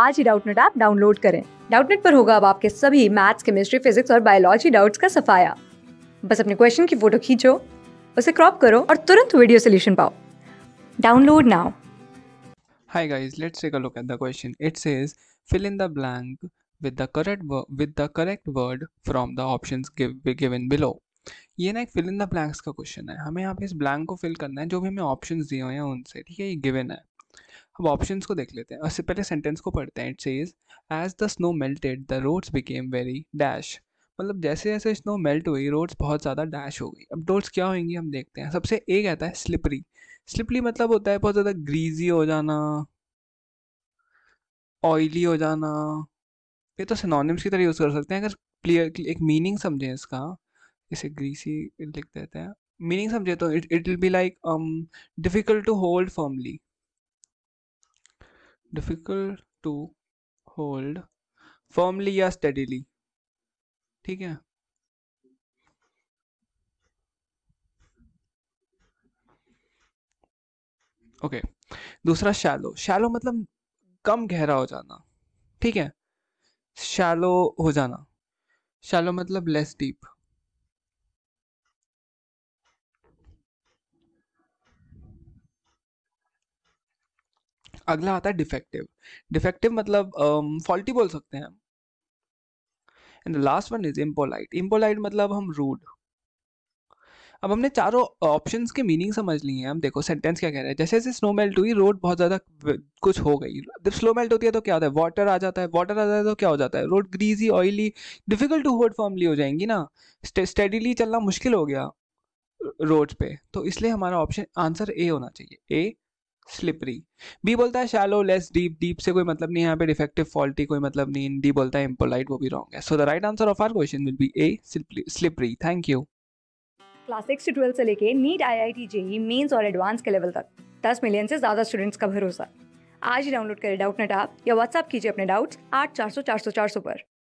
आज ही Doubtnut app download करें डाउटनेट पर होगा अब आपके सभी मैथ्स केमिस्ट्री फिजिक्स और बायोलॉजी डाउट्स का सफाया बस अपने क्वेश्चन की फोटो खींचो उसे क्रॉप करो और तुरंत वीडियो सोल्यूशन पाओ download now Hi guys, let's take a look at the question. It says fill in the blank with the correct with the correct word from the options give given below. ये ना एक fill in the blanks का question है हमें यहाँ पे इस blank को फिल करना है जो भी हमें ऑप्शंस दिए हुए हैं उनसे ठीक है ये गिवन है अब ऑप्शंस को देख लेते हैं उससे पहले सेंटेंस को पढ़ते हैं it says as the snow melted the roads became very dash मतलब जैसे जैसे स्नो मेल्ट हुई रोड्स बहुत ज़्यादा डैश हो गई अब रोड्स क्या होंगी हम देखते हैं सबसे एक आता है स्लिपरी स्लिपरी मतलब होता है बहुत ज़्यादा ग्रीजी हो जाना ऑयली हो जाना ये तो सिनोनिम्स की तरह यूज़ कर सकते हैं अगर क्लियर एक मीनिंग समझें इसका इसे ग्रीसी लिख देते हैं मीनिंग समझे तो it it will be like difficult to hold firmly difficult to hold formally या स्टडीली ठीक है ओके okay. दूसरा शैलो शैलो मतलब कम गहरा हो जाना ठीक है शैलो हो जाना शैलो मतलब लेस डीप अगला आता है डिफेक्टिव डिफेक्टिव मतलब फॉल्टी um, बोल सकते हैं हम and the last one is impolite impolite मतलब हम रूड अब हमने चारों ऑप्शन के मीनिंग समझ लिए हैं हम देखो सेंटेंस क्या कह रहे हैं जैसे जैसे स्नो मेल्ट हुई रोड बहुत ज़्यादा कुछ हो गई जब स्नो मेल्ट होती है तो क्या होता है वाटर आ जाता है वाटर आ जाता है तो क्या हो जाता है road greasy oily difficult to word formally हो जाएंगी ना स्टेडीली चलना मुश्किल हो गया रोड पे तो इसलिए हमारा ऑप्शन आंसर ए होना चाहिए ए स्लिपरी बी बोलता है शैलो लेस डीप डीप से कोई मतलब नहीं यहाँ पे डिफेक्टिव फॉल्टी कोई मतलब नहीं डी बोलता है इम्पोलाइट वो भी रॉन्ग है so the right answer of our question will be a slippery thank you class six से ट्वेल्थ से लेके NEET I I T JEE mains और एडवांस के लेवल तक दस मिलियन से ज़्यादा स्टूडेंट्स का भरोसा आज ही डाउनलोड करें डाउट नेट आप या व्हाट्सअप कीजिए अपने डाउट्स आठ चार सौ चार सौ चार सौ पर